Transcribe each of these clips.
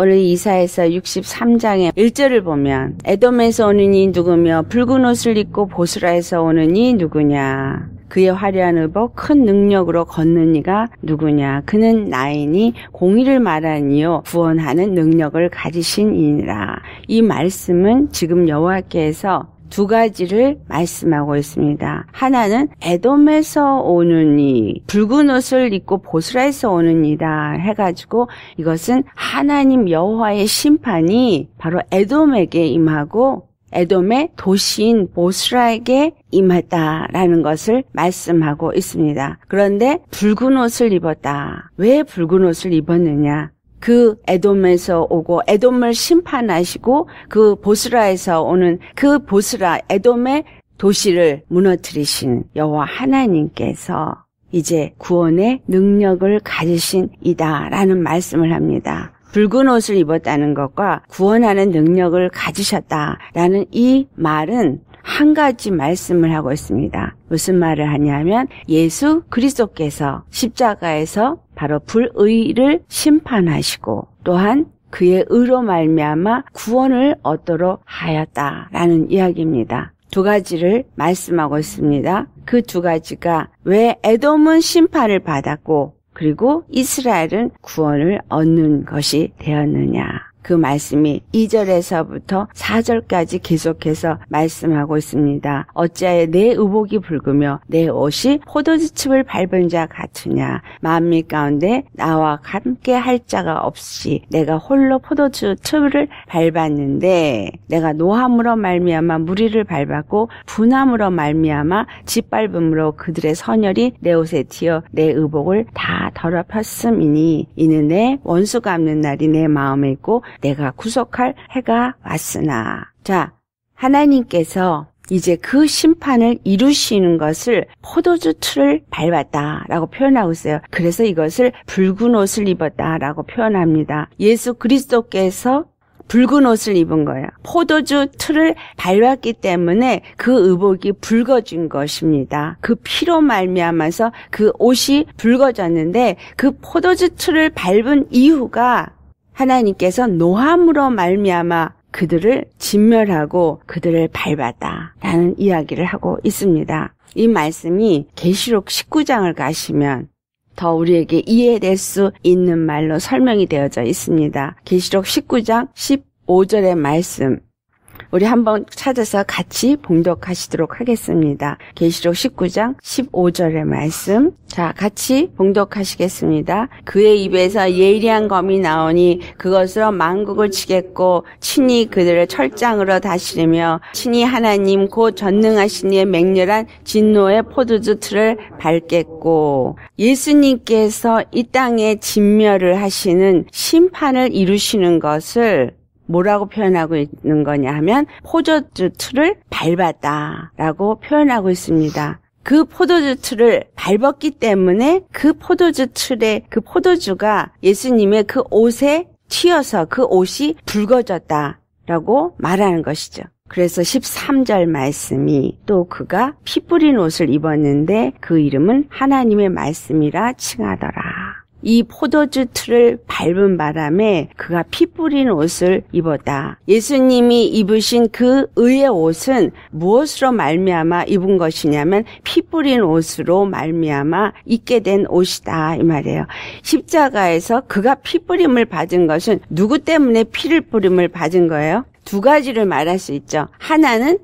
원래 이사에서 63장의 1절을 보면 에돔에서 오는 이 누구며 붉은 옷을 입고 보스라에서 오는 이 누구냐 그의 화려한 의복 큰 능력으로 걷는 이가 누구냐 그는 나인이 공의를 말한 이요 구원하는 능력을 가지신 이니라 이 말씀은 지금 여호와께서 두 가지를 말씀하고 있습니다. 하나는 에돔에서 오는 이 붉은 옷을 입고 보스라에서 오는 이다 해가지고 이것은 하나님 여호와의 심판이 바로 에돔에게 임하고 에돔의 도시인 보스라에게 임했다라는 것을 말씀하고 있습니다. 그런데 붉은 옷을 입었다. 왜 붉은 옷을 입었느냐? 그 에돔에서 오고 에돔을 심판하시고 그 보스라에서 오는 그 보스라 에돔의 도시를 무너뜨리신 여호와 하나님께서 이제 구원의 능력을 가지신 이다라는 말씀을 합니다. 붉은 옷을 입었다는 것과 구원하는 능력을 가지셨다라는 이 말은 한 가지 말씀을 하고 있습니다. 무슨 말을 하냐면 예수 그리스도께서 십자가에서 바로 불의를 심판하시고 또한 그의 의로 말미암아 구원을 얻도록 하였다라는 이야기입니다. 두 가지를 말씀하고 있습니다. 그 두 가지가 왜 에돔은 심판을 받았고 그리고 이스라엘은 구원을 얻는 것이 되었느냐. 그 말씀이 2절에서부터 4절까지 계속해서 말씀하고 있습니다. 어찌하여 내 의복이 붉으며 내 옷이 포도주칩을 밟은 자 같으냐 만미 가운데 나와 함께 할 자가 없이 내가 홀로 포도주 칩을 밟았는데 내가 노함으로 말미암아 무리를 밟았고 분함으로 말미암아 짓밟음으로 그들의 선열이 내 옷에 튀어 내 의복을 다 더럽혔음이니 이는 내 원수가 없는 날이 내 마음에 있고 내가 구속할 해가 왔으나. 자, 하나님께서 이제 그 심판을 이루시는 것을 포도주 틀을 밟았다라고 표현하고 있어요. 그래서 이것을 붉은 옷을 입었다라고 표현합니다. 예수 그리스도께서 붉은 옷을 입은 거예요. 포도주 틀을 밟았기 때문에 그 의복이 붉어진 것입니다. 그 피로 말미암아서 그 옷이 붉어졌는데 그 포도주 틀을 밟은 이유가 하나님께서 노함으로 말미암아 그들을 진멸하고 그들을 밟았다. 라는 이야기를 하고 있습니다. 이 말씀이 계시록 19장을 가시면 더 우리에게 이해될 수 있는 말로 설명이 되어져 있습니다. 계시록 19장 15절의 말씀 우리 한번 찾아서 같이 봉독하시도록 하겠습니다. 계시록 19장 15절의 말씀. 자, 같이 봉독하시겠습니다. 그의 입에서 예리한 검이 나오니 그것으로 만국을 치겠고 친히 그들을 철장으로 다스리며 친히 하나님 곧 전능하신 이의 맹렬한 진노의 포도주 틀을 밝겠고 예수님께서 이 땅에 진멸을 하시는 심판을 이루시는 것을 뭐라고 표현하고 있는 거냐 하면 포도주 틀을 밟았다라고 표현하고 있습니다. 그 포도주 틀을 밟았기 때문에 그 포도주 틀에 그 포도주가 예수님의 그 옷에 튀어서 그 옷이 붉어졌다라고 말하는 것이죠. 그래서 13절 말씀이 또 그가 피 뿌린 옷을 입었는데 그 이름은 하나님의 말씀이라 칭하더라. 이 포도주 틀을 밟은 바람에 그가 피 뿌린 옷을 입었다. 예수님이 입으신 그 의의 옷은 무엇으로 말미암아 입은 것이냐면 피 뿌린 옷으로 말미암아 입게 된 옷이다 이 말이에요. 십자가에서 그가 피 뿌림을 받은 것은 누구 때문에 피를 뿌림을 받은 거예요? 두 가지를 말할 수 있죠. 하나는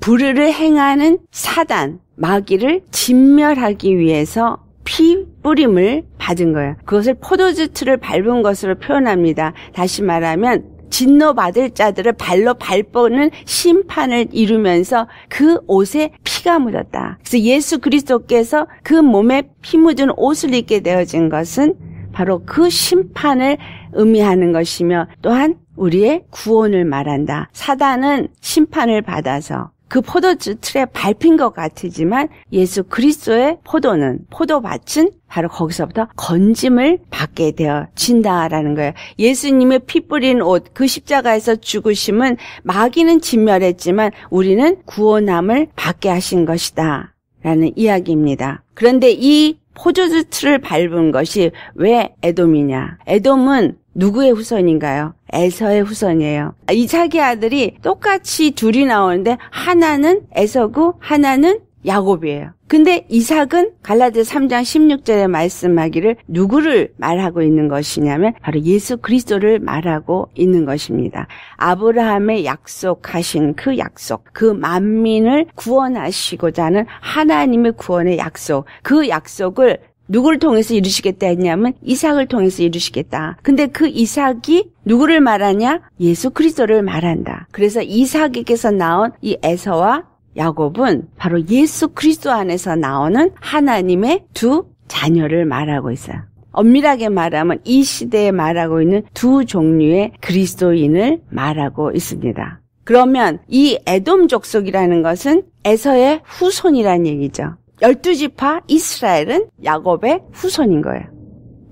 불의를 행하는 사단 마귀를 진멸하기 위해서 피 뿌림을 받은 거예요. 그것을 포도주트를 밟은 것으로 표현합니다. 다시 말하면 진노받을 자들을 발로 밟보는 심판을 이루면서 그 옷에 피가 묻었다. 그래서 예수 그리스도께서 그 몸에 피 묻은 옷을 입게 되어진 것은 바로 그 심판을 의미하는 것이며 또한 우리의 구원을 말한다. 사단은 심판을 받아서 그 포도 주 틀에 밟힌 것 같지만 예수 그리스도의 포도는 포도밭은 바로 거기서부터 건짐을 받게 되어진다라는 거예요. 예수님의 피 뿌린 옷, 그 십자가에서 죽으심은 마귀는 진멸했지만 우리는 구원함을 받게 하신 것이다. 라는 이야기입니다. 그런데 이 호주트를 밟은 것이 왜 에돔이냐? 에돔은 누구의 후손인가요? 에서의 후손이에요. 이삭의 아들이 똑같이 둘이 나오는데 하나는 에서고 하나는 야곱이에요. 근데 이삭은 갈라디아 3장 16절에 말씀하기를 누구를 말하고 있는 것이냐면 바로 예수 그리스도를 말하고 있는 것입니다. 아브라함의 약속하신 그 약속, 그 만민을 구원하시고자 하는 하나님의 구원의 약속, 그 약속을 누구를 통해서 이루시겠다 했냐면 이삭을 통해서 이루시겠다. 근데 그 이삭이 누구를 말하냐? 예수 그리스도를 말한다. 그래서 이삭에게서 나온 이 에서와 야곱은 바로 예수 그리스도 안에서 나오는 하나님의 두 자녀를 말하고 있어요. 엄밀하게 말하면 이 시대에 말하고 있는 두 종류의 그리스도인을 말하고 있습니다. 그러면 이 에돔 족속이라는 것은 에서의 후손이란 얘기죠. 열두 지파 이스라엘은 야곱의 후손인 거예요.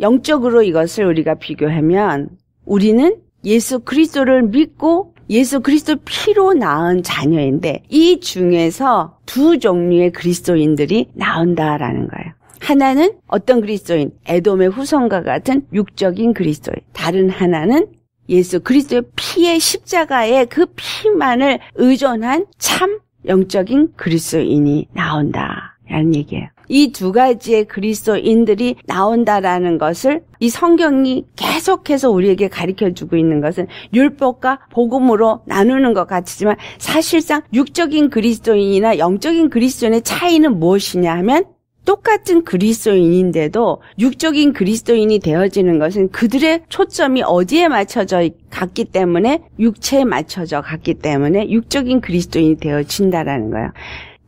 영적으로 이것을 우리가 비교하면 우리는 예수 그리스도를 믿고 예수 그리스도 피로 낳은 자녀인데 이 중에서 두 종류의 그리스도인들이 나온다라는 거예요. 하나는 어떤 그리스도인, 에돔의 후손과 같은 육적인 그리스도인. 다른 하나는 예수 그리스도의 피의 십자가의 그 피만을 의존한 참 영적인 그리스도인이 나온다라는 얘기예요. 이두 가지의 그리스도인들이 나온다라는 것을 이 성경이 계속해서 우리에게 가르쳐 주고 있는 것은 율법과 복음으로 나누는 것 같지만 사실상 육적인 그리스도인이나 영적인 그리스도인의 차이는 무엇이냐 하면 똑같은 그리스도인인데도 육적인 그리스도인이 되어지는 것은 그들의 초점이 어디에 맞춰져 갔기 때문에 육체에 맞춰져 갔기 때문에 육적인 그리스도인이 되어진다라는 거예요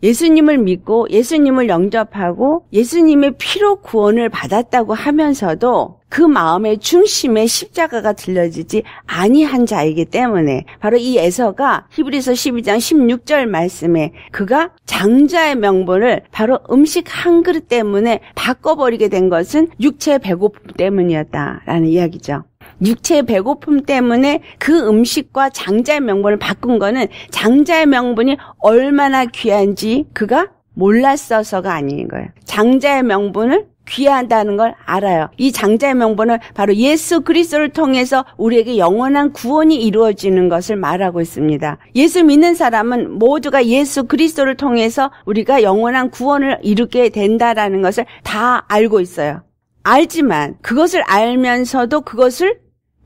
예수님을 믿고 예수님을 영접하고 예수님의 피로 구원을 받았다고 하면서도 그 마음의 중심에 십자가가 들려지지 아니한 자이기 때문에 바로 이 에서가 히브리서 12장 16절 말씀에 그가 장자의 명분을 바로 음식 한 그릇 때문에 바꿔버리게 된 것은 육체의 배고픔 때문이었다라는 이야기죠. 육체의 배고픔 때문에 그 음식과 장자의 명분을 바꾼 것은 장자의 명분이 얼마나 귀한지 그가 몰랐어서가 아닌 거예요. 장자의 명분을 귀한다는걸 알아요. 이 장자의 명분은 바로 예수 그리스도를 통해서 우리에게 영원한 구원이 이루어지는 것을 말하고 있습니다. 예수 믿는 사람은 모두가 예수 그리스도를 통해서 우리가 영원한 구원을 이루게 된다라는 것을 다 알고 있어요. 알지만 그것을 알면서도 그것을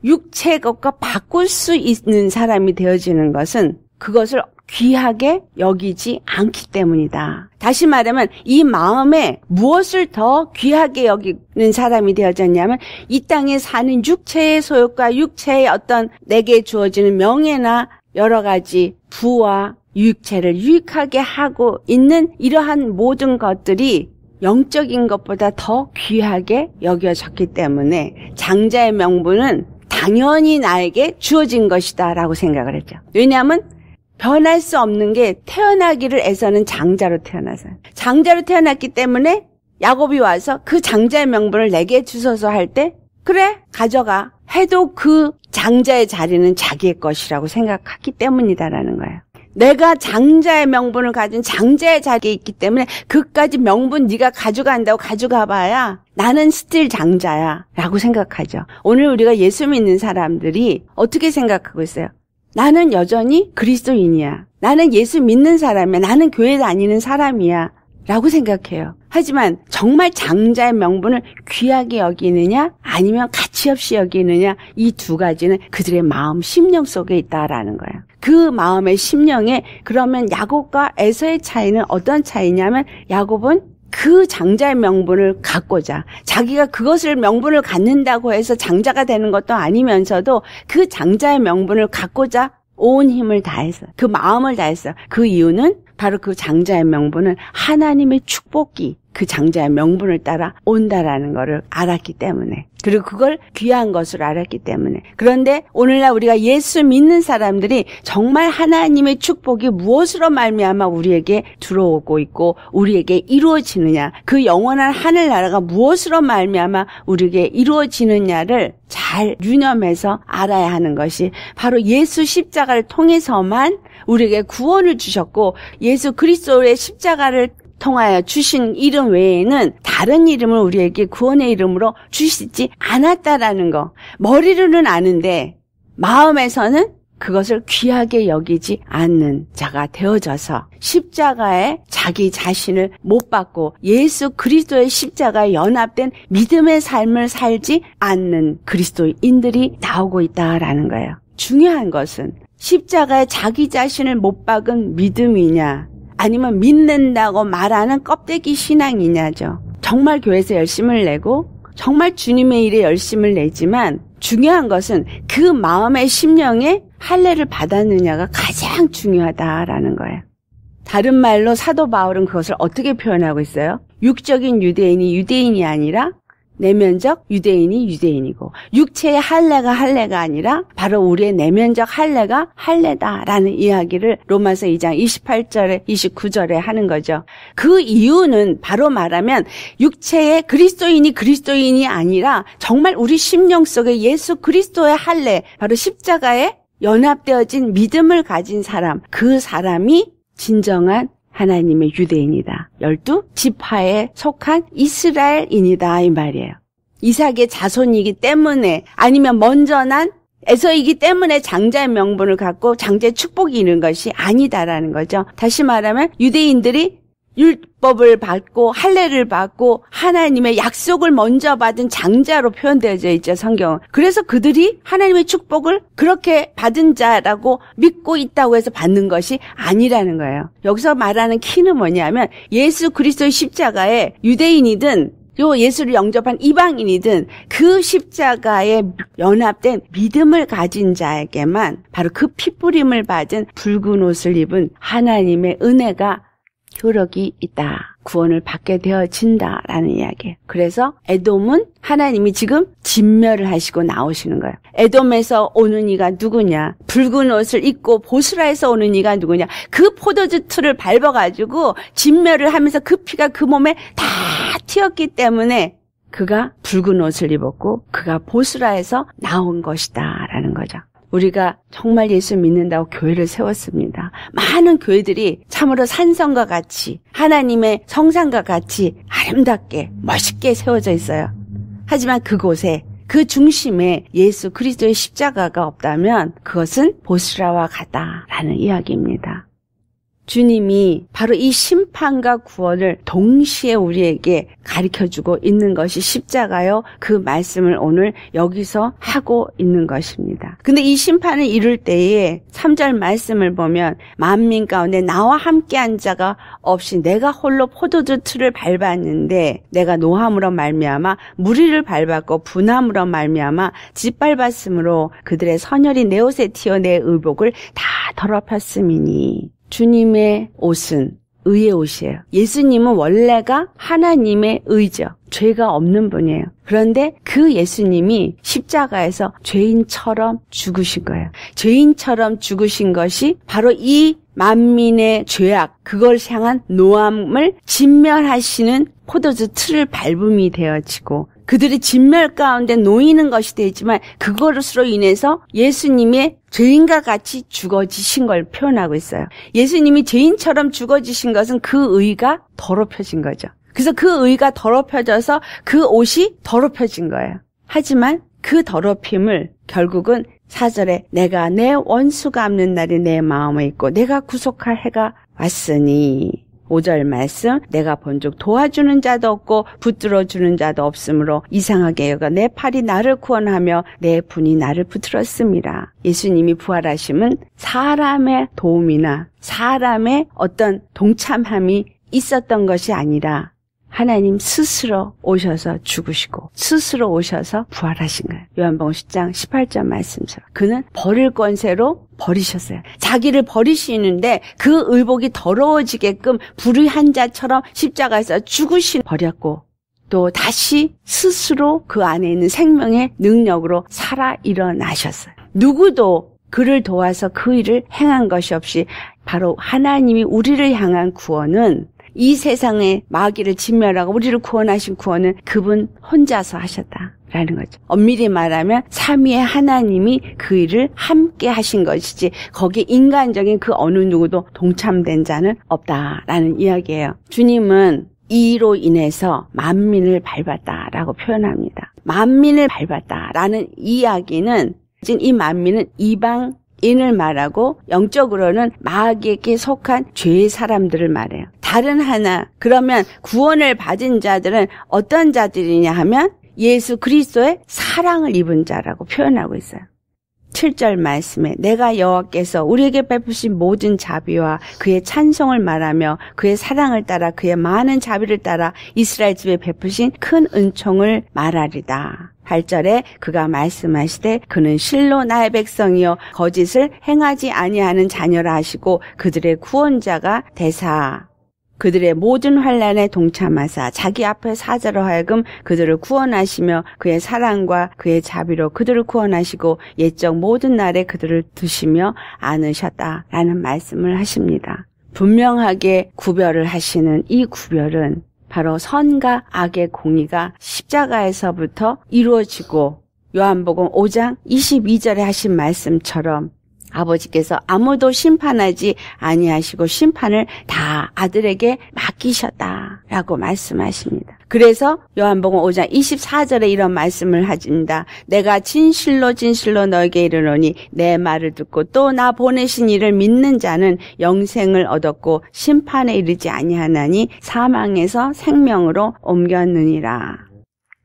육체 것과 바꿀 수 있는 사람이 되어지는 것은 그것을 귀하게 여기지 않기 때문이다. 다시 말하면 이 마음에 무엇을 더 귀하게 여기는 사람이 되어졌냐면 이 땅에 사는 육체의 소욕과 육체의 어떤 내게 주어지는 명예나 여러 가지 부와 육체를 유익하게 하고 있는 이러한 모든 것들이 영적인 것보다 더 귀하게 여겨졌기 때문에 장자의 명분은 당연히 나에게 주어진 것이다라고 생각을 했죠. 왜냐하면 변할 수 없는 게 태어나기를 애서는 장자로 태어나서 장자로 태어났기 때문에 야곱이 와서 그 장자의 명분을 내게 주소서 할 때 그래 가져가 해도 그 장자의 자리는 자기의 것이라고 생각하기 때문이다라는 거예요. 내가 장자의 명분을 가진 장자의 자리에 있기 때문에 그까지 명분 네가 가져간다고 가져가봐야 나는 스틸 장자야 라고 생각하죠. 오늘 우리가 예수 믿는 사람들이 어떻게 생각하고 있어요? 나는 여전히 그리스도인이야. 나는 예수 믿는 사람이야. 나는 교회 다니는 사람이야. 라고 생각해요. 하지만 정말 장자의 명분을 귀하게 여기느냐 아니면 가치없이 여기느냐 이 두 가지는 그들의 마음 심령 속에 있다라는 거예요. 그 마음의 심령에 그러면 야곱과 에서의 차이는 어떤 차이냐면 야곱은 그 장자의 명분을 갖고자 자기가 그것을 명분을 갖는다고 해서 장자가 되는 것도 아니면서도 그 장자의 명분을 갖고자 온 힘을 다했어요. 그 마음을 다했어요. 그 이유는 바로 그 장자의 명분은 하나님의 축복이 그 장자의 명분을 따라 온다라는 것을 알았기 때문에 그리고 그걸 귀한 것을 알았기 때문에 그런데 오늘날 우리가 예수 믿는 사람들이 정말 하나님의 축복이 무엇으로 말미암아 우리에게 들어오고 있고 우리에게 이루어지느냐 그 영원한 하늘나라가 무엇으로 말미암아 우리에게 이루어지느냐를 잘 유념해서 알아야 하는 것이 바로 예수 십자가를 통해서만 우리에게 구원을 주셨고 예수 그리스도의 십자가를 통하여 주신 이름 외에는 다른 이름을 우리에게 구원의 이름으로 주시지 않았다라는 거. 머리로는 아는데 마음에서는 그것을 귀하게 여기지 않는 자가 되어져서 십자가에 자기 자신을 못 받고 예수 그리스도의 십자가에 연합된 믿음의 삶을 살지 않는 그리스도인들이 나오고 있다라는 거예요. 중요한 것은 십자가에 자기 자신을 못 박은 믿음이냐, 아니면 믿는다고 말하는 껍데기 신앙이냐죠. 정말 교회에서 열심을 내고, 정말 주님의 일에 열심을 내지만, 중요한 것은 그 마음의 심령에 할례를 받았느냐가 가장 중요하다라는 거예요. 다른 말로 사도 바울은 그것을 어떻게 표현하고 있어요? 육적인 유대인이 유대인이 아니라 내면적 유대인이 유대인이고 육체의 할례가 할례가 아니라 바로 우리의 내면적 할례가 할례다라는 이야기를 로마서 2장 28절에 29절에 하는 거죠. 그 이유는 바로 말하면 육체의 그리스도인이 그리스도인이 아니라 정말 우리 심령 속에 예수 그리스도의 할례 바로 십자가에 연합되어진 믿음을 가진 사람 그 사람이 진정한 하나님의 유대인이다. 열두 지파에 속한 이스라엘인이다 이 말이에요. 이삭의 자손이기 때문에 아니면 먼저 난 에서이기 때문에 장자의 명분을 갖고 장자의 축복이 있는 것이 아니다라는 거죠. 다시 말하면 유대인들이 율법을 받고 할례를 받고 하나님의 약속을 먼저 받은 장자로 표현되어져 있죠 성경은 그래서 그들이 하나님의 축복을 그렇게 받은 자라고 믿고 있다고 해서 받는 것이 아니라는 거예요 여기서 말하는 키는 뭐냐면 예수 그리스도의 십자가에 유대인이든 요 예수를 영접한 이방인이든 그 십자가에 연합된 믿음을 가진 자에게만 바로 그핏부림을 받은 붉은 옷을 입은 하나님의 은혜가 효력이 있다. 구원을 받게 되어진다라는 이야기. 그래서 에돔은 하나님이 지금 진멸을 하시고 나오시는 거예요. 에돔에서 오는 이가 누구냐? 붉은 옷을 입고 보스라에서 오는 이가 누구냐? 그 포도주 틀을 밟아가지고 진멸을 하면서 그 피가 그 몸에 다 튀었기 때문에 그가 붉은 옷을 입었고 그가 보스라에서 나온 것이다라는 거죠. 우리가 정말 예수 믿는다고 교회를 세웠습니다. 많은 교회들이 참으로 산성과 같이 하나님의 성상과 같이 아름답게 멋있게 세워져 있어요. 하지만 그곳에 그 중심에 예수 그리스도의 십자가가 없다면 그것은 보스라와 같다라는 이야기입니다. 주님이 바로 이 심판과 구원을 동시에 우리에게 가르쳐 주고 있는 것이 십자가요. 그 말씀을 오늘 여기서 하고 있는 것입니다. 근데 이 심판을 이룰 때에 3절 말씀을 보면 만민 가운데 나와 함께 한 자가 없이 내가 홀로 포도주 틀을 밟았는데 내가 노함으로 말미암아 무리를 밟았고 분함으로 말미암아 짓밟았으므로 그들의 선혈이 내 옷에 튀어 내 의복을 다 더럽혔음이니 주님의 옷은 의의 옷이에요. 예수님은 원래가 하나님의 의죠. 죄가 없는 분이에요. 그런데 그 예수님이 십자가에서 죄인처럼 죽으신 거예요. 죄인처럼 죽으신 것이 바로 이 만민의 죄악, 그걸 향한 노함을 진멸하시는 포도주 틀을 밟음이 되어지고 그들이 진멸 가운데 놓이는 것이 되지만 그것으로 인해서 예수님의 죄인과 같이 죽어지신 걸 표현하고 있어요. 예수님이 죄인처럼 죽어지신 것은 그 의가 더럽혀진 거죠. 그래서 그 의가 더럽혀져서 그 옷이 더럽혀진 거예요. 하지만 그 더럽힘을 결국은 사절에 내가 내 원수가 없는 날이 내 마음에 있고 내가 구속할 해가 왔으니 5절 말씀 내가 본 적 도와주는 자도 없고 붙들어 주는 자도 없으므로 이상하게 여가 내 팔이 나를 구원하며 내 분이 나를 붙들었습니다. 예수님이 부활하심은 사람의 도움이나 사람의 어떤 동참함이 있었던 것이 아니라 하나님 스스로 오셔서 죽으시고 스스로 오셔서 부활하신 거예요. 요한복음 10장 18절 말씀처럼 그는 버릴 권세로 버리셨어요. 자기를 버리시는데 그 의복이 더러워지게끔 불의한 자처럼 십자가에서 죽으신 버렸고 또 다시 스스로 그 안에 있는 생명의 능력으로 살아 일어나셨어요. 누구도 그를 도와서 그 일을 행한 것이 없이 바로 하나님이 우리를 향한 구원은 이 세상의 마귀를 진멸하고 우리를 구원하신 구원은 그분 혼자서 하셨다. 라는 거죠. 엄밀히 말하면 삼위의 하나님이 그 일을 함께 하신 것이지 거기에 인간적인 그 어느 누구도 동참된 자는 없다라는 이야기예요. 주님은 이로 인해서 만민을 밟았다라고 표현합니다. 만민을 밟았다라는 이야기는 지금 이 만민은 이방 인을 말하고 영적으로는 마귀에게 속한 죄의 사람들을 말해요. 다른 하나 그러면 구원을 받은 자들은 어떤 자들이냐 하면 예수 그리스도의 사랑을 입은 자라고 표현하고 있어요. 7절 말씀에 내가 여호와께서 우리에게 베푸신 모든 자비와 그의 찬송을 말하며 그의 사랑을 따라 그의 많은 자비를 따라 이스라엘 집에 베푸신 큰 은총을 말하리다. 8절에 그가 말씀하시되 그는 실로 나의 백성이요 거짓을 행하지 아니하는 자녀라 하시고 그들의 구원자가 대사 그들의 모든 환란에 동참하사 자기 앞에 사자로 하여금 그들을 구원하시며 그의 사랑과 그의 자비로 그들을 구원하시고 옛적 모든 날에 그들을 두시며 안으셨다라는 말씀을 하십니다. 분명하게 구별을 하시는 이 구별은 바로 선과 악의 공의가 십자가에서부터 이루어지고 요한복음 5장 22절에 하신 말씀처럼 아버지께서 아무도 심판하지 아니하시고 심판을 다 아들에게 맡기셨다라고 말씀하십니다. 그래서 요한복음 5장 24절에 이런 말씀을 하십니다 내가 진실로 진실로 너에게 이르노니 내 말을 듣고 또 나 보내신 이를 믿는 자는 영생을 얻었고 심판에 이르지 아니하나니 사망에서 생명으로 옮겼느니라.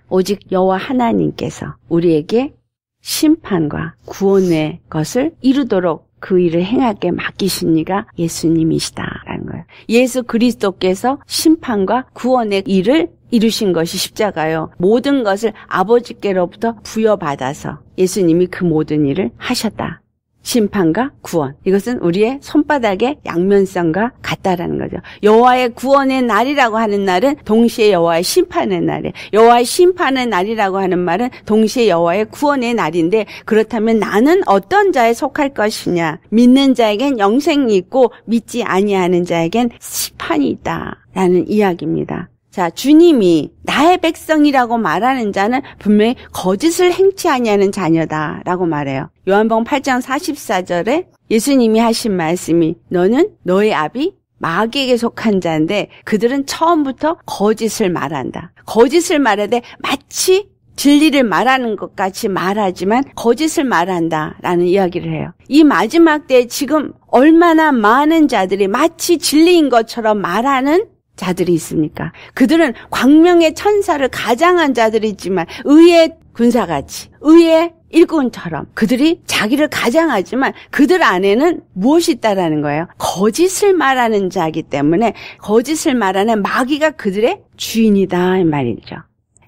오직 여호와 하나님께서 우리에게 심판과 구원의 것을 이루도록 그 일을 행하게 맡기십니가 예수님이시다라는 거예요. 예수 그리스도께서 심판과 구원의 일을 이루신 것이 십자가요. 모든 것을 아버지께로부터 부여받아서 예수님이 그 모든 일을 하셨다. 심판과 구원. 이것은 우리의 손바닥의 양면성과 같다라는 거죠. 여호와의 구원의 날이라고 하는 날은 동시에 여호와의 심판의 날에 여호와의 심판의 날이라고 하는 말은 동시에 여호와의 구원의 날인데 그렇다면 나는 어떤 자에 속할 것이냐? 믿는 자에겐 영생이 있고 믿지 아니하는 자에겐 심판이 있다. 라는 이야기입니다. 자, 주님이 나의 백성이라고 말하는 자는 분명히 거짓을 행치 아니하는 자녀다라고 말해요. 요한복음 8장 44절에 예수님이 하신 말씀이 너는 너의 아비 마귀에게 속한 자인데 그들은 처음부터 거짓을 말한다. 거짓을 말하되 마치 진리를 말하는 것 같이 말하지만 거짓을 말한다라는 이야기를 해요. 이 마지막 때 지금 얼마나 많은 자들이 마치 진리인 것처럼 말하는 자들이 있습니까? 그들은 광명의 천사를 가장한 자들이지만 의의 군사같이 의의 일꾼처럼 그들이 자기를 가장하지만 그들 안에는 무엇이 있다라는 거예요? 거짓을 말하는 자기 때문에 거짓을 말하는 마귀가 그들의 주인이다 이 말이죠.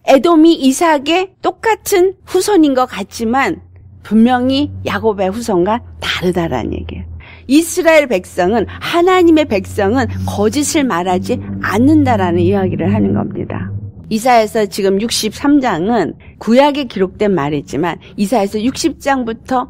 에돔이 이삭의 똑같은 후손인 것 같지만 분명히 야곱의 후손과 다르다라는 얘기예요. 이스라엘 백성은 하나님의 백성은 거짓을 말하지 않는다라는 이야기를 하는 겁니다. 이사에서 지금 63장은 구약에 기록된 말이지만 이사에서 60장부터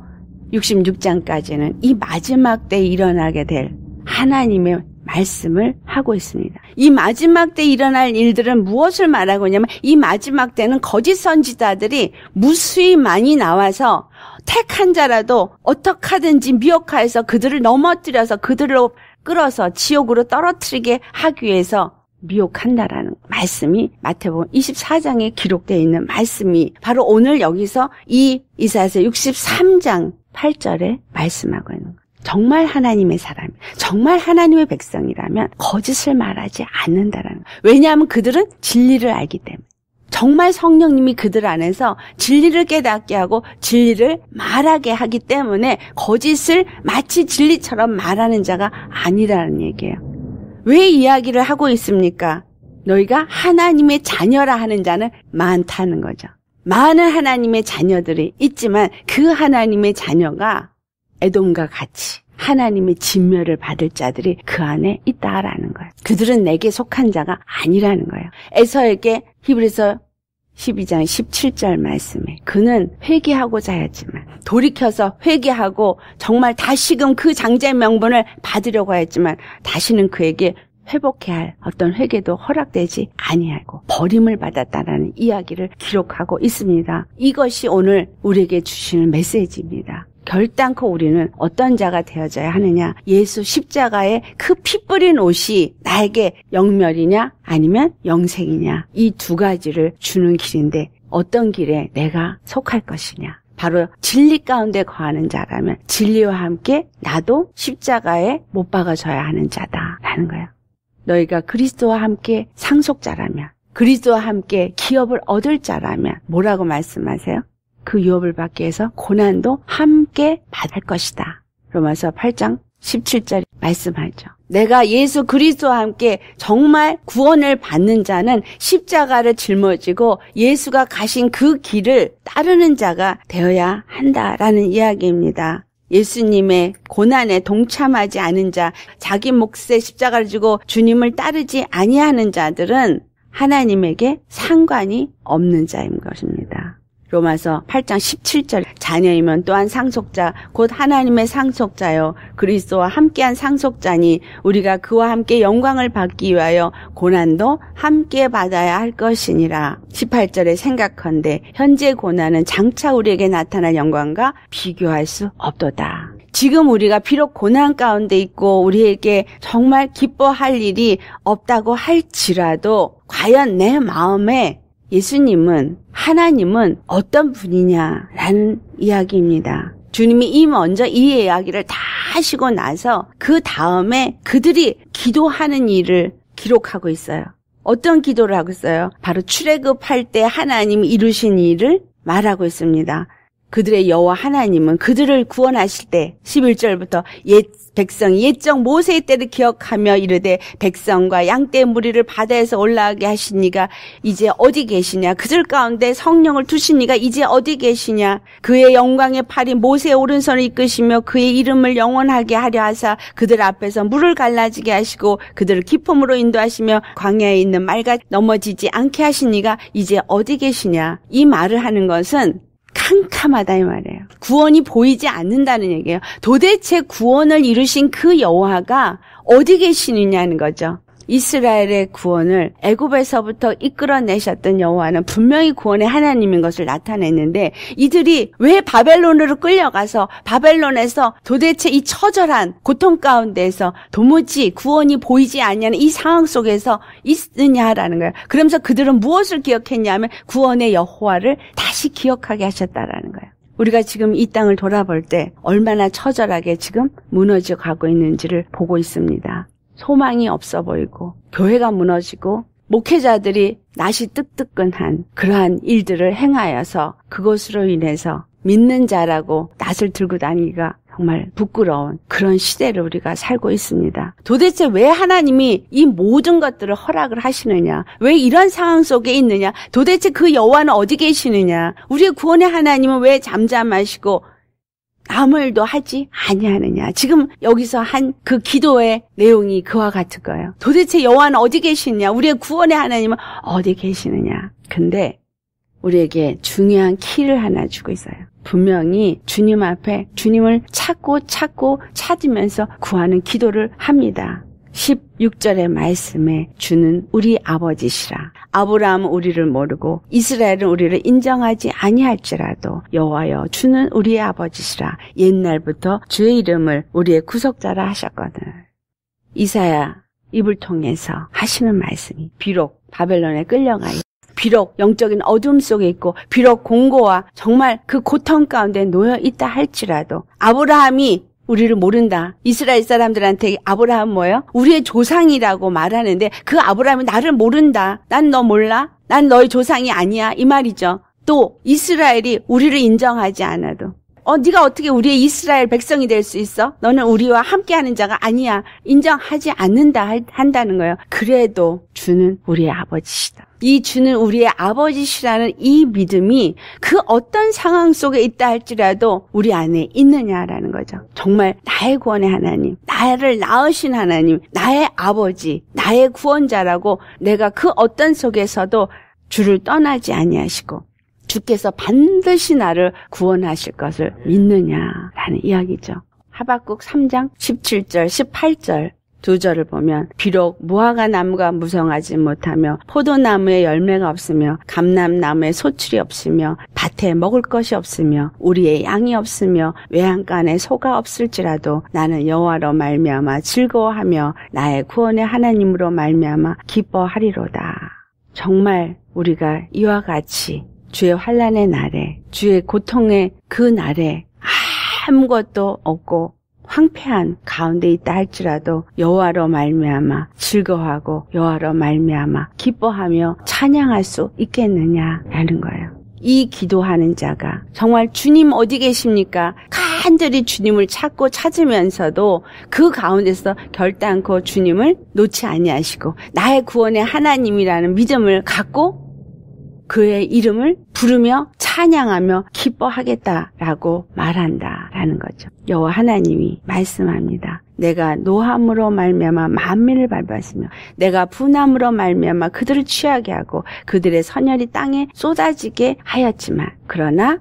66장까지는 이 마지막 때 일어나게 될 하나님의 말씀을 하고 있습니다. 이 마지막 때 일어날 일들은 무엇을 말하고 있냐면 이 마지막 때는 거짓 선지자들이 무수히 많이 나와서 택한 자라도 어떻게든지 미혹하여서 그들을 넘어뜨려서 그들로 끌어서 지옥으로 떨어뜨리게 하기 위해서 미혹한다라는 말씀이 마태복음 24장에 기록되어 있는 말씀이 바로 오늘 여기서 이 이사에서 63장 8절에 말씀하고 있는 거예요. 정말 하나님의 사람, 정말 하나님의 백성이라면 거짓을 말하지 않는다라는 거예요. 왜냐하면 그들은 진리를 알기 때문에. 정말 성령님이 그들 안에서 진리를 깨닫게 하고 진리를 말하게 하기 때문에 거짓을 마치 진리처럼 말하는 자가 아니라는 얘기예요. 왜 이야기를 하고 있습니까? 너희가 하나님의 자녀라 하는 자는 많다는 거죠. 많은 하나님의 자녀들이 있지만 그 하나님의 자녀가 애돔과 같이 하나님의 진멸을 받을 자들이 그 안에 있다라는 거예요. 그들은 내게 속한 자가 아니라는 거예요. 에서에게 히브리서 12장 17절 말씀에 그는 회개하고자 했지만 돌이켜서 회개하고 정말 다시금 그 장자의 명분을 받으려고 했지만 다시는 그에게 회복해야 할 어떤 회개도 허락되지 아니하고 버림을 받았다라는 이야기를 기록하고 있습니다. 이것이 오늘 우리에게 주시는 메시지입니다. 결단코 우리는 어떤 자가 되어져야 하느냐? 예수 십자가의 그피 뿌린 옷이 나에게 영멸이냐? 아니면 영생이냐? 이 두 가지를 주는 길인데 어떤 길에 내가 속할 것이냐? 바로 진리 가운데 거하는 자라면 진리와 함께 나도 십자가에 못 박아져야 하는 자다라는 거예요. 너희가 그리스도와 함께 상속자라면 그리스도와 함께 기업을 얻을 자라면 뭐라고 말씀하세요? 그 유업을 받기 위해서 고난도 함께 받을 것이다. 로마서 8장 17절 말씀하죠. 내가 예수 그리스도와 함께 정말 구원을 받는 자는 십자가를 짊어지고 예수가 가신 그 길을 따르는 자가 되어야 한다라는 이야기입니다. 예수님의 고난에 동참하지 않은 자, 자기 몫의 십자가를 지고 주님을 따르지 아니하는 자들은 하나님에게 상관이 없는 자인 것입니다. 로마서 8장 17절 자녀이면 또한 상속자 곧 하나님의 상속자요 그리스도와 함께한 상속자니 우리가 그와 함께 영광을 받기 위하여 고난도 함께 받아야 할 것이니라. 18절에 생각한데 현재 고난은 장차 우리에게 나타날 영광과 비교할 수 없도다. 지금 우리가 비록 고난 가운데 있고 우리에게 정말 기뻐할 일이 없다고 할지라도 과연 내 마음에 예수님은 하나님은 어떤 분이냐라는 이야기입니다. 주님이 이 먼저 이 이야기를 다 하시고 나서 그 다음에 그들이 기도하는 일을 기록하고 있어요. 어떤 기도를 하고 있어요? 바로 출애굽할 때 하나님이 이루신 일을 말하고 있습니다. 그들의 여호와 하나님은 그들을 구원하실 때 11절부터 옛백성 옛적 모세의 때를 기억하며 이르되 백성과 양떼 무리를 바다에서 올라가게 하시니가 이제 어디 계시냐 그들 가운데 성령을 두시니가 이제 어디 계시냐 그의 영광의 팔이 모세의 오른손을 이끄시며 그의 이름을 영원하게 하려 하사 그들 앞에서 물을 갈라지게 하시고 그들을 기쁨으로 인도하시며 광야에 있는 말과 넘어지지 않게 하시니가 이제 어디 계시냐 이 말을 하는 것은 캄캄하다 이 말이에요. 구원이 보이지 않는다는 얘기예요. 도대체 구원을 이루신 그 여호와가 어디 계시느냐는 거죠. 이스라엘의 구원을 애굽에서부터 이끌어내셨던 여호와는 분명히 구원의 하나님인 것을 나타냈는데 이들이 왜 바벨론으로 끌려가서 바벨론에서 도대체 이 처절한 고통 가운데에서 도무지 구원이 보이지 않냐는 이 상황 속에서 있느냐라는 거예요. 그러면서 그들은 무엇을 기억했냐면 구원의 여호와를 다시 기억하게 하셨다라는 거예요. 우리가 지금 이 땅을 돌아볼 때 얼마나 처절하게 지금 무너져 가고 있는지를 보고 있습니다. 소망이 없어 보이고 교회가 무너지고 목회자들이 낯이 뜨뜨끈한 그러한 일들을 행하여서 그것으로 인해서 믿는 자라고 낯을 들고 다니기가 정말 부끄러운 그런 시대를 우리가 살고 있습니다. 도대체 왜 하나님이 이 모든 것들을 허락을 하시느냐? 왜 이런 상황 속에 있느냐? 도대체 그 여호와는 어디 계시느냐? 우리의 구원의 하나님은 왜 잠잠하시고 아무 일도 하지 아니하느냐. 지금 여기서 한 그 기도의 내용이 그와 같은 거예요. 도대체 여호와는 어디 계시냐? 우리의 구원의 하나님은 어디 계시느냐? 근데 우리에게 중요한 키를 하나 주고 있어요. 분명히 주님 앞에 주님을 찾고 찾고 찾으면서 구하는 기도를 합니다. 16절의 말씀에 주는 우리 아버지시라. 아브라함은 우리를 모르고 이스라엘은 우리를 인정하지 아니할지라도 여호와여 주는 우리의 아버지시라 옛날부터 주의 이름을 우리의 구속자라 하셨거든 이사야 입을 통해서 하시는 말씀이 비록 바벨론에 끌려가 있 비록 영적인 어둠 속에 있고 비록 공고와 정말 그 고통 가운데 놓여 있다 할지라도 아브라함이 우리를 모른다. 이스라엘 사람들한테 아브라함 뭐요 우리의 조상이라고 말하는데 그 아브라함이 나를 모른다. 난 너 몰라. 난 너의 조상이 아니야. 이 말이죠. 또 이스라엘이 우리를 인정하지 않아도 어 네가 어떻게 우리의 이스라엘 백성이 될 수 있어? 너는 우리와 함께하는 자가 아니야. 인정하지 않는다 한다는 거예요. 그래도 주는 우리의 아버지시다. 이 주는 우리의 아버지시라는 이 믿음이 그 어떤 상황 속에 있다 할지라도 우리 안에 있느냐라는 거죠. 정말 나의 구원의 하나님, 나를 낳으신 하나님, 나의 아버지, 나의 구원자라고 내가 그 어떤 속에서도 주를 떠나지 아니하시고 주께서 반드시 나를 구원하실 것을 예. 믿느냐라는 이야기죠. 하박국 3장 17절, 18절 두 절을 보면 비록 무화과 나무가 무성하지 못하며 포도나무에 열매가 없으며 감람나무에 소출이 없으며 밭에 먹을 것이 없으며 우리의 양이 없으며 외양간에 소가 없을지라도 나는 여호와로 말미암아 즐거워하며 나의 구원의 하나님으로 말미암아 기뻐하리로다. 정말 우리가 이와 같이 주의 환란의 날에 주의 고통의 그 날에 아무것도 없고 황폐한 가운데 있다 할지라도 여호와로 말미암아 즐거워하고 여호와로 말미암아 기뻐하며 찬양할 수 있겠느냐라는 거예요. 이 기도하는 자가 정말 주님 어디 계십니까? 간절히 주님을 찾고 찾으면서도 그 가운데서 결단코 주님을 놓지 아니하시고 나의 구원의 하나님이라는 믿음을 갖고 그의 이름을 부르며 찬양하며 기뻐하겠다라고 말한다라는 거죠. 여호와 하나님이 말씀합니다. 내가 노함으로 말미암아 만민을 밟았으며 내가 분함으로 말미암아 그들을 취하게 하고 그들의 선혈이 땅에 쏟아지게 하였지만 그러나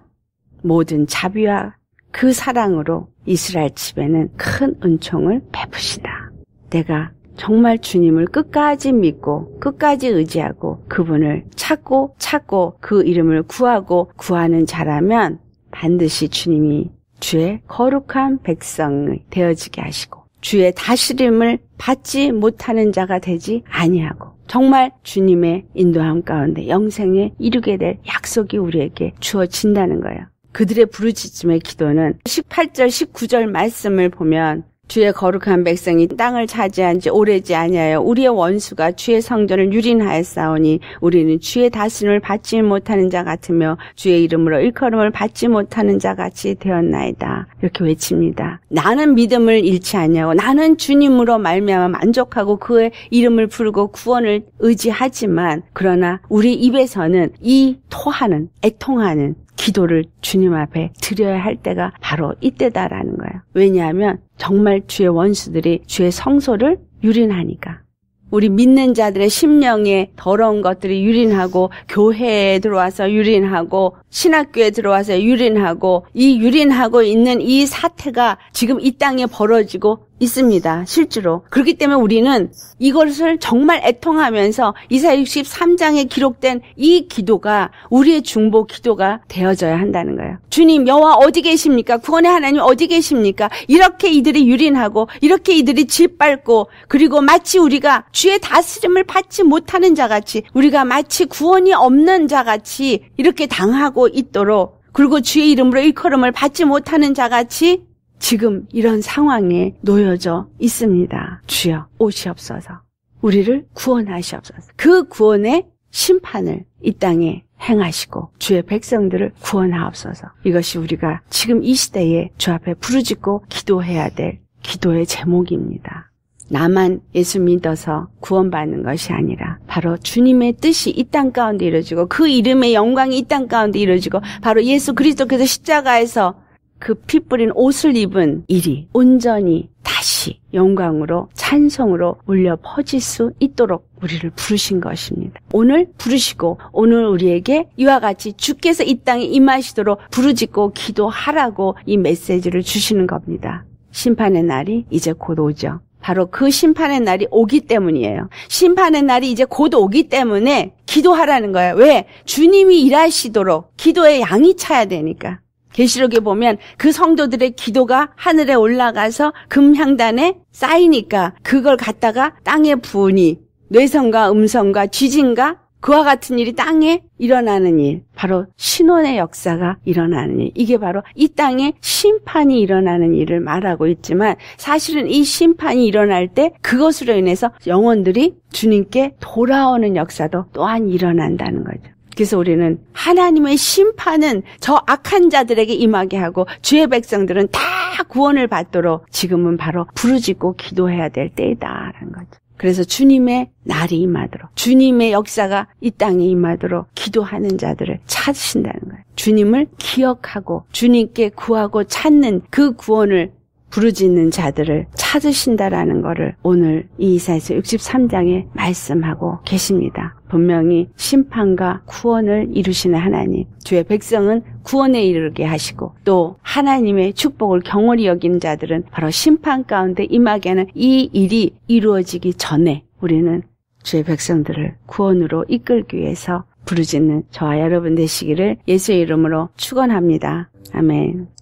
모든 자비와 그 사랑으로 이스라엘 집에는 큰 은총을 베푸시다. 내가 정말 주님을 끝까지 믿고 끝까지 의지하고 그분을 찾고 찾고 그 이름을 구하고 구하는 자라면 반드시 주님이 주의 거룩한 백성이 되어지게 하시고 주의 다스림을 받지 못하는 자가 되지 아니하고 정말 주님의 인도함 가운데 영생에 이르게 될 약속이 우리에게 주어진다는 거예요. 그들의 부르짖음의 기도는 18절 19절 말씀을 보면 주의 거룩한 백성이 땅을 차지한 지 오래지 아니하여 우리의 원수가 주의 성전을 유린하였사오니 우리는 주의 다스림을 받지 못하는 자 같으며 주의 이름으로 일컬음을 받지 못하는 자 같이 되었나이다. 이렇게 외칩니다. 나는 믿음을 잃지 아니하고 나는 주님으로 말미암아 만족하고 그의 이름을 부르고 구원을 의지하지만 그러나 우리 입에서는 이 토하는 애통하는 기도를 주님 앞에 드려야 할 때가 바로 이때다라는 거예요. 왜냐하면 정말 주의 원수들이 주의 성소를 유린하니까. 우리 믿는 자들의 심령에 더러운 것들이 유린하고 교회에 들어와서 유린하고 신학교에 들어와서 유린하고 이 유린하고 있는 이 사태가 지금 이 땅에 벌어지고 있습니다. 실제로. 그렇기 때문에 우리는 이것을 정말 애통하면서 이사 63장에 기록된 이 기도가 우리의 중보 기도가 되어져야 한다는 거예요. 주님 여호와 어디 계십니까? 구원의 하나님 어디 계십니까? 이렇게 이들이 유린하고 이렇게 이들이 짓밟고 그리고 마치 우리가 주의 다스림을 받지 못하는 자같이 우리가 마치 구원이 없는 자같이 이렇게 당하고 있도록 그리고 주의 이름으로 일컬음을 받지 못하는 자같이 지금 이런 상황에 놓여져 있습니다. 주여 오시옵소서. 우리를 구원하시옵소서. 그 구원의 심판을 이 땅에 행하시고 주의 백성들을 구원하옵소서. 이것이 우리가 지금 이 시대에 주 앞에 부르짖고 기도해야 될 기도의 제목입니다. 나만 예수 믿어서 구원받는 것이 아니라 바로 주님의 뜻이 이 땅 가운데 이루어지고 그 이름의 영광이 이 땅 가운데 이루어지고 바로 예수 그리스도께서 십자가에서 그핏 뿌린 옷을 입은 일이 온전히 다시 영광으로 찬송으로 울려 퍼질 수 있도록 우리를 부르신 것입니다. 오늘 부르시고 오늘 우리에게 이와 같이 주께서 이 땅에 임하시도록 부르짖고 기도하라고 이 메시지를 주시는 겁니다. 심판의 날이 이제 곧 오죠. 바로 그 심판의 날이 오기 때문이에요. 심판의 날이 이제 곧 오기 때문에 기도하라는 거예요. 왜? 주님이 일하시도록 기도의 양이 차야 되니까. 계시록에 보면 그 성도들의 기도가 하늘에 올라가서 금향단에 쌓이니까 그걸 갖다가 땅에 부으니 뇌성과 음성과 지진과 그와 같은 일이 땅에 일어나는 일, 바로 신혼의 역사가 일어나는 일, 이게 바로 이 땅에 심판이 일어나는 일을 말하고 있지만 사실은 이 심판이 일어날 때 그것으로 인해서 영혼들이 주님께 돌아오는 역사도 또한 일어난다는 거죠. 그래서 우리는 하나님의 심판은 저 악한 자들에게 임하게 하고 주의 백성들은 다 구원을 받도록 지금은 바로 부르짖고 기도해야 될 때이다라는 거죠. 그래서 주님의 날이 임하도록 주님의 역사가 이 땅에 임하도록 기도하는 자들을 찾으신다는 거예요. 주님을 기억하고 주님께 구하고 찾는 그 구원을 부르짖는 자들을 찾으신다라는 것을 오늘 이 이사에서 63장에 말씀하고 계십니다. 분명히 심판과 구원을 이루시는 하나님, 주의 백성은 구원에 이르게 하시고 또 하나님의 축복을 경홀히 여긴 자들은 바로 심판 가운데 임하게 하는 이 일이 이루어지기 전에 우리는 주의 백성들을 구원으로 이끌기 위해서 부르짖는 저와 여러분 되시기를 예수의 이름으로 축원합니다. 아멘.